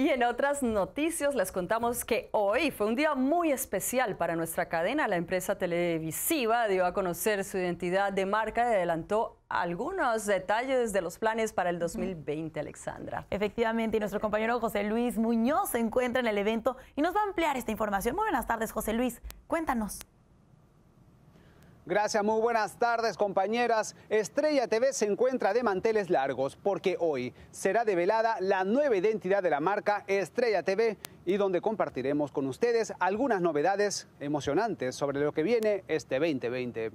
Y en otras noticias les contamos que hoy fue un día muy especial para nuestra cadena. La empresa televisiva dio a conocer su identidad de marca y adelantó algunos detalles de los planes para el 2020, Alexandra. Efectivamente, y nuestro compañero José Luis Muñoz se encuentra en el evento y nos va a ampliar esta información. Muy buenas tardes, José Luis. Cuéntanos. Gracias, muy buenas tardes compañeras. Estrella TV se encuentra de manteles largos porque hoy será develada la nueva identidad de la marca Estrella TV y donde compartiremos con ustedes algunas novedades emocionantes sobre lo que viene este 2020.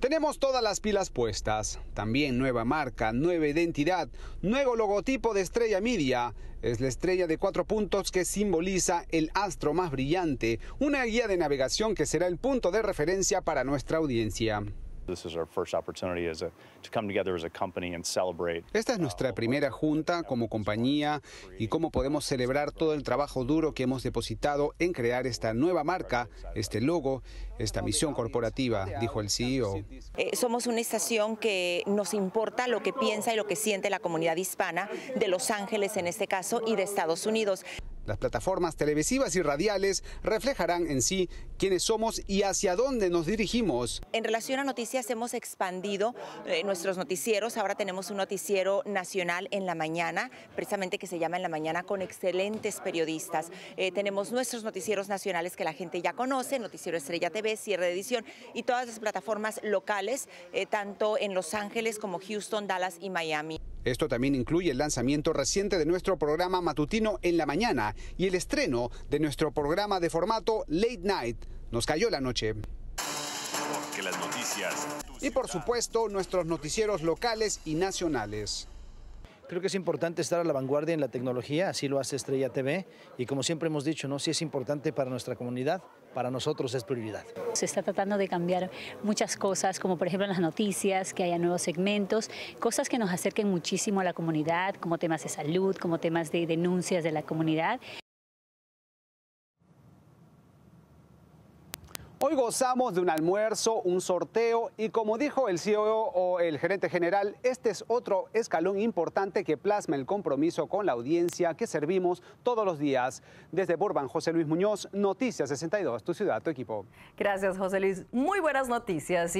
Tenemos todas las pilas puestas, también nueva marca, nueva identidad, nuevo logotipo de Estrella Media. Es la estrella de cuatro puntos que simboliza el astro más brillante, una guía de navegación que será el punto de referencia para nuestra audiencia. Esta es uh, nuestra primera junta como compañía y cómo podemos celebrar todo el trabajo duro que hemos depositado en crear esta nueva marca, este logo, esta misión corporativa, dijo el CEO. E eh, somos una estación que nos importa lo que piensa y lo que siente la comunidad hispana de Los Ángeles en este caso y de Estados Unidos. Las plataformas televisivas y radiales reflejarán en sí quiénes somos y hacia dónde nos dirigimos. En relación a noticias hemos expandido eh, nuestros noticieros. Ahora tenemos un noticiero nacional en la mañana, precisamente que se llama En la mañana con excelentes periodistas. Eh, tenemos nuestros noticieros nacionales que la gente ya conoce, Noticiero Estrella TV, cierre de edición y todas las plataformas locales, eh, tanto en Los Ángeles como Houston, Dallas y Miami. Esto también incluye el lanzamiento reciente de nuestro programa matutino en la mañana y el estreno de nuestro programa de formato Late Night. Nos cayó la noche. Y por supuesto, nuestros noticieros locales y nacionales. Creo que es importante estar a la vanguardia en la tecnología, así lo hace Estrella TV y como siempre hemos dicho, ¿no? si es importante para nuestra comunidad, para nosotros es prioridad. Se está tratando de cambiar muchas cosas, como por ejemplo las noticias, que haya nuevos segmentos, cosas que nos acerquen muchísimo a la comunidad, como temas de salud, como temas de denuncias de la comunidad. Hoy gozamos de un almuerzo, un sorteo y como dijo el CEO o el gerente general, este es otro escalón importante que plasma el compromiso con la audiencia que servimos todos los días. Desde Burban, José Luis Muñoz, Noticias 62, tu ciudad, tu equipo. Gracias, José Luis. Muy buenas noticias.